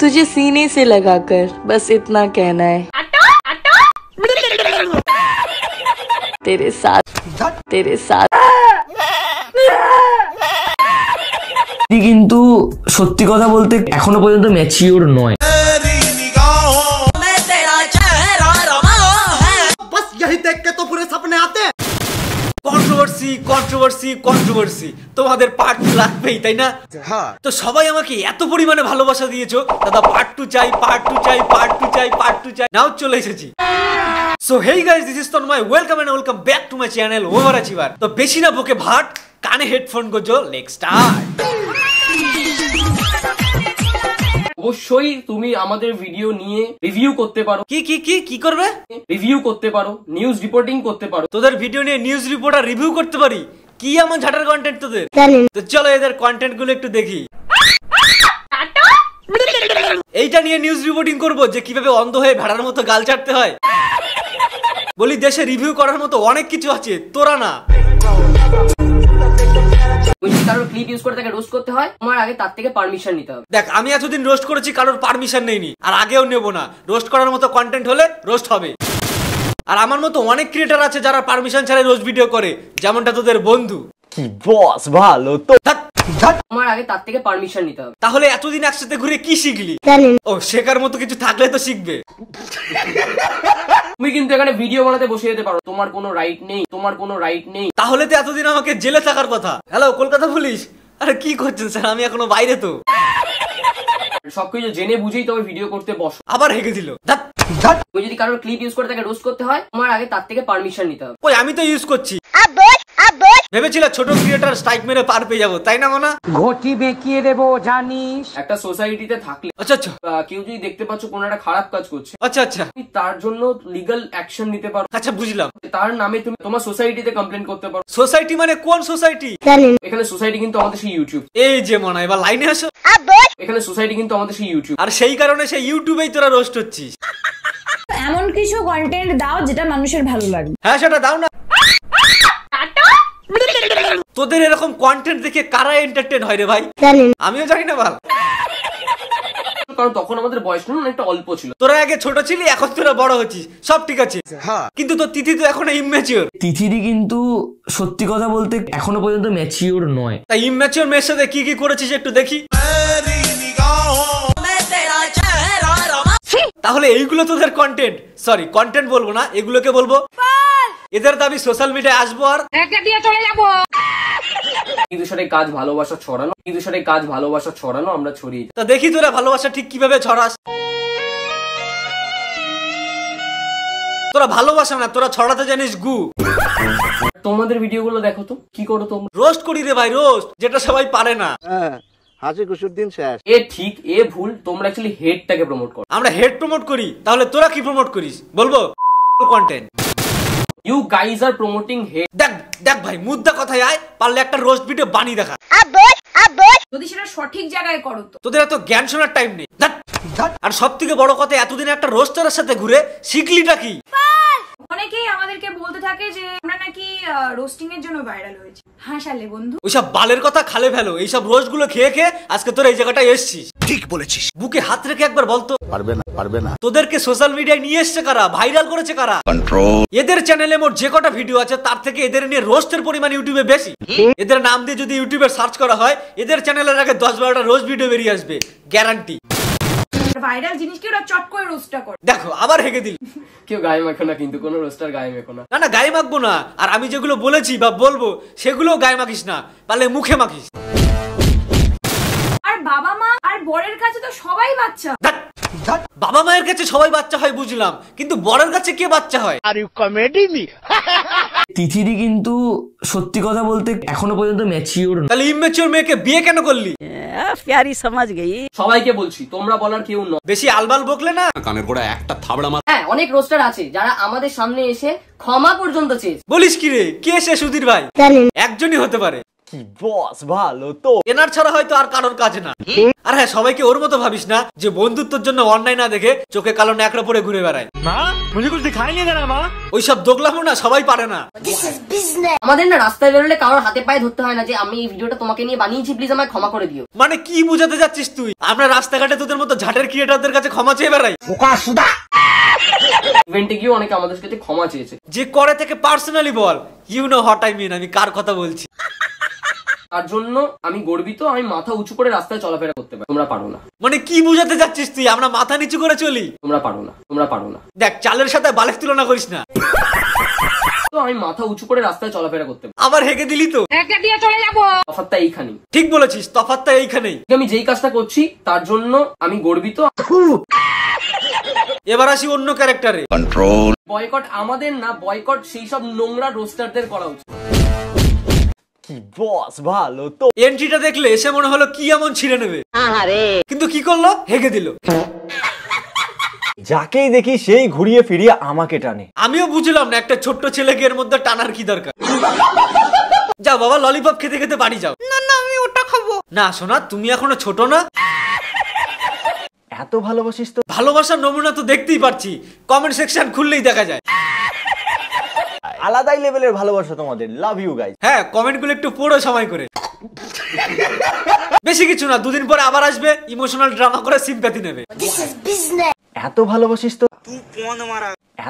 तुझे सीने से लगाकर बस इतना कहना है तेरे साथ तेरे साथ কিন্তু सत्य कथा बोलते मैच्योर পর্যন্ত কন্ট্রোভার্সি কন্ট্রোভার্সি তোমাদের পার্ট লাগবেই তাই না হ্যাঁ তো সবাই আমাকে এত পরিমাণে ভালোবাসা দিয়েছো দাদা পার্ট টু চাই পার্ট টু চাই পার্ট টু চাই পার্ট টু চাই নাও চলে এসেছি so hey guys this is Tanmoy welcome and welcome back to my channel over achiever তো বেশি না বকে ভাট কানে হেডফোন গোজো লেক্স স্টার্ট অবশ্যই তুমি আমাদের ভিডিও নিয়ে রিভিউ করতে পারো কি কি কি কি করবে রিভিউ করতে পারো নিউজ রিপোর্টিং করতে পারো তোদের ভিডিও নিয়ে নিউজ রিপোর্টার রিভিউ করতে পারি কি এমন ঝাটার কন্টেন্ট তোদের তো চলো এদের কন্টেন্ট গুলো একটু দেখি এইটা নিয়ে নিউজ রিপোর্টিং করব যে কিভাবে অন্ধ হয়ে ভেড়ার মতো গাল ছাড়তে হয় বলি দেশে রিভিউ করার মতো অনেক কিছু আছে তোরা না ইউজ করে তাকে রোস্ট করতে হয় আগে তার থেকে নিতে হবে দেখ আমি এতদিন রোস্ট করেছি কারোর পারমিশন নেইনি আর আগেও নেবো না রোস্ট করার মতো কন্টেন্ট হলে রোস্ট হবে আর আমার মতো অনেক ক্রিয়েটার আছে যারা পারমিশন ছাড়াই রোজ ভিডিও করে যেমনটা তোদের বন্ধু কি বস ভালো তো তাহলে এতদিন একসাথে ঘুরে কি শিখলি ও শেখার মতো কিছু থাকলে তো শিখবে তুমি কিন্তু এখানে ভিডিও বানাতে বসে যেতে পারো তোমার কোনো রাইট নেই তোমার কোনো রাইট নেই তাহলে তো এতদিন আমাকে জেলে থাকার কথা হ্যালো কলকাতা পুলিশ আরে কি করছেন স্যার আমি এখনো বাইরে তো সবকিছু জেনে বুঝেই তবে ভিডিও করতে বস আবার হেগে দিল ওই যদি কারোর ক্লিপ ইউজ করে তাকে রোস্ট করতে হয় তোমার আগে তার থেকে পারমিশন নিতে হবে ওই আমি তো ইউজ করছি ভেবেছিল ছোট ক্রিয়েটার স্ট্রাইক মেরে পার পেয়ে যাবো তাই না মনা ঘটি বেঁকিয়ে দেবো জানিস একটা সোসাইটিতে থাকলে আচ্ছা আচ্ছা কেউ যদি দেখতে পাচ্ছ কোন একটা খারাপ কাজ করছে আচ্ছা আচ্ছা তুমি তার জন্য লিগাল অ্যাকশন নিতে পারো আচ্ছা বুঝলাম তার নামে তুমি তোমার সোসাইটিতে কমপ্লেন করতে পারো সোসাইটি মানে কোন সোসাইটি এখানে সোসাইটি কিন্তু আমাদের সেই ইউটিউব এই যে মনা এবার লাইনে আসো এখানে সোসাইটি কিন্তু আমাদের সেই ইউটিউব আর সেই কারণে সেই ইউটিউবেই তোরা রোস্ট হচ্ছিস এমন কিছু কন্টেন্ট দাও যেটা মানুষের ভালো লাগে হ্যাঁ সেটা দাও না তোদের এরকম কন্টেন্ট দেখে কারা এন্টারটেইন হয় রে ভাই আমিও জানি না ভাল তখন বয়স অল্প ছিল তোরা আগে ছোট এখন তোরা বড় সব ঠিক আছে হ্যাঁ। কিন্তু তোর তিথি তো এখনো তিথিরই কিন্তু সত্যি কথা বলতে এখনো পর্যন্ত ম্যাচিওর নয় তাই ইম্যাচিওর কি কি করেছিস একটু দেখি তাহলে এইগুলো তোদের কন্টেন্ট সরি কন্টেন্ট বলবো না এগুলোকে বলবো এদের দাবি সোশ্যাল মিডিয়ায় আসবো আর চলে যাবো আমরা ছড়িয়ে তা দেখি তোরা ভালোবাসা ঠিক কিভাবে ছড়াস তোরা ভালোবাসা না তোরা ছড়াতে জানিস গু তোমাদের ভিডিওগুলো দেখো তো কি করো তোমরা রোস্ট করি রে ভাই রোস্ট যেটা সবাই পারে না হ্যাঁ। হাসি খুশির দিন শেষ এ ঠিক এ ভুল তোমরা অ্যাকচুয়ালি হেডটাকে প্রমোট করো আমরা হেড প্রমোট করি তাহলে তোরা কি প্রমোট করিস বলবো content you guys are promoting হেড দেখ দেখ ভাই মুদ্রা কথায় আয় পারলে একটা রোস্ট ভিডিও বানিয়ে দেখা যদি সেটা সঠিক জায়গায় করো তো তোদের এত জ্ঞান শোনার টাইম নেই আর সব থেকে বড় কথা এতদিন একটা রোস্টারের সাথে ঘুরে শিখলি নাকি অনেকেই আমাদেরকে বলতে থাকে যে রোস্টিং এর জন্য ভাইরাল হয়েছে হাসালে হ্যাঁ, বন্ধু ওইসব বালের কথা খালে ফেলো এইসব রোস্ট গুলো খেয়ে খেয়ে আজকে তোর এই এসছিস ঠিক বলেছিস বুকে হাত রেখে একবার বলতো পারবে না পারবে না তোদেরকে সোশ্যাল মিডিয়ায় নিয়ে এসছে কারা ভাইরাল করেছে কারা কন্ট্রোল এদের চ্যানেলে মোট যে কটা ভিডিও আছে তার থেকে এদের নিয়ে রোস্টের পরিমাণ ইউটিউবে বেশি এদের নাম দিয়ে যদি ইউটিউবে সার্চ করা হয় এদের চ্যানেলের আগে দশ বারোটা রোজ ভিডিও বেরিয়ে আসবে গ্যারান্টি ভাইরাল জিনিসকে ওরা চট করে রোস্টটা করে দেখো আবার হেগে দিল কেউ গায়ে না কিন্তু কোনো রোস্টার গায়ে না না গায়ে মাখবো না আর আমি যেগুলো বলেছি বা বলবো সেগুলো গায়ে মাখিস না পারলে মুখে মাখিস আর বাবা মা আর বরের কাছে তো সবাই বাচ্চা বাবা মায়ের কাছে সবাই বাচ্চা হয় বুঝলাম কিন্তু বরের কাছে কে বাচ্চা হয় আর ইউ কমেডি মি তিথিরি কিন্তু সত্যি কথা বলতে এখনো পর্যন্ত ম্যাচিওর তাহলে ইম্যাচিওর মেয়েকে বিয়ে কেন করলি প্যারি সমাজ গেই সবাইকে বলছি তোমরা বলার কেউ নয় বেশি আলবাল বকলে না কানের গোড়া একটা থাবড়া মার হ্যাঁ অনেক রোস্টার আছে যারা আমাদের সামনে এসে ক্ষমা পর্যন্ত চেয়েছে বলিস কি রে কে সে সুধীর ভাই একজনই হতে পারে কি বস ভালো তো এনার ছাড়া হয়তো আর কারোর কাজ না আর হ্যাঁ সবাইকে ওর মতো ভাবিস না যে বন্ধুত্বর জন্য অনলাইন না দেখে চোখে কালো ন্যাকড়া পরে ঘুরে বেড়ায় মা কিছু দেনা মা ওই সব না সবাই পারে না আমাদের না রাস্তায় হাতে পায়ে ধরতে হয় না যে আমি এই ভিডিওটা তোমাকে নিয়ে বানিয়েছি প্লিজ আমায় ক্ষমা করে দিও মানে কি বোঝাতে যাচ্ছিস তুই আমরা রাস্তাঘাটে তোদের মতো ঝাটের ক্রিয়েটরদের কাছে ক্ষমা চেয়ে বেড়াই বোকা সুদা অনেকে আমাদের কাছে ক্ষমা চেয়েছে যে করে থেকে পার্সোনালি বল you know what I mean আমি কার কথা বলছি তার জন্য আমি গর্বিত আমি মাথা উঁচু করে রাস্তায় চলাফেরা করতে পারি তোমরা পারো না মানে কি বুঝাতে চাচ্ছিস তুই আমরা মাথা নিচু করে চলি তোমরা পারো না তোমরা পারো না দেখ চালের সাথে বালের তুলনা করিস না আমি মাথা উঁচু করে রাস্তায় চলাফেরা করতে পারি আবার হেগে দিলি তো হেগে দিয়ে তফাতটা এইখানেই ঠিক বলেছিস তফাতটা এইখানেই আমি যেই কাজটা করছি তার জন্য আমি গর্বিত এবার আসি অন্য ক্যারেক্টারে কন্ট্রোল বয়কট আমাদের না বয়কট সেই সব নোংরা রোস্টারদের করা উচিত কি বস ভালো তো এন্ট্রিটা দেখলে এসে মনে হলো কি এমন ছিঁড়ে নেবে কিন্তু কি করলো হেগে দিল যাকেই দেখি সেই ঘুরিয়ে ফিরিয়ে আমাকে টানে আমিও বুঝলাম না একটা ছোট্ট ছেলেকে এর মধ্যে টানার কি দরকার যাও বাবা ললিপপ খেতে খেতে বাড়ি যাও না না আমি ওটা খাবো না সোনা তুমি এখনো ছোট না এত ভালোবাসিস তো ভালোবাসার নমুনা তো দেখতেই পারছি কমেন্ট সেকশন খুললেই দেখা যায় আলাদাই লেভেলের ভালোবাসা তোমাদের লাভ ইউ গাইজ হ্যাঁ কমেন্টগুলো একটু পড়ো সময় করে বেশি কিছু না দুদিন পরে আবার আসবে ইমোশনাল ড্রামা করে সিম্প্যাথি নেবে এত ভালোবাসিস তো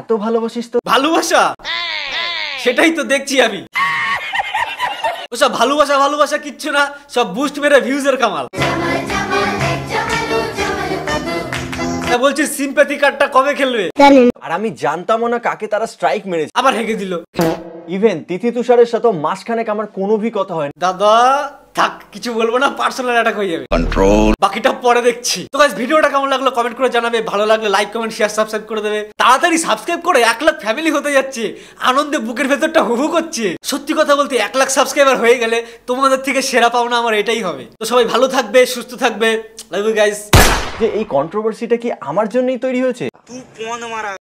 এত ভালোবাসিস তো ভালোবাসা সেটাই তো দেখছি আমি ওসব ভালোবাসা ভালোবাসা কিচ্ছু না সব বুস্ট মেরে ভিউজের কামাল হ্যাঁ বলছি সিম্প্যাথি কার্ডটা কবে খেলবে আর আমি জানতামও না কাকে তারা স্ট্রাইক মেরেছে আবার হেগে দিল ইভেন তিথি তুষারের সাথে মাসখানেক আমার কোনো ভি কথা হয় দাদা থাক কিছু বলবো না পার্সোনাল অ্যাটাক হয়ে যাবে কন্ট্রোল বাকিটা পরে দেখছি তো গাইস ভিডিওটা কেমন লাগলো কমেন্ট করে জানাবে ভালো লাগলে লাইক কমেন্ট শেয়ার সাবস্ক্রাইব করে দেবে তাড়াতাড়ি সাবস্ক্রাইব করে এক লাখ ফ্যামিলি হতে যাচ্ছে আনন্দে বুকের ভেতরটা হুহু করছে সত্যি কথা বলতে এক লাখ সাবস্ক্রাইবার হয়ে গেলে তোমাদের থেকে সেরা পাওনা আমার এটাই হবে তো সবাই ভালো থাকবে সুস্থ থাকবে লাভ ইউ গাইস যে এই কন্ট্রোভার্সিটা কি আমার জন্যই তৈরি হয়েছে মারা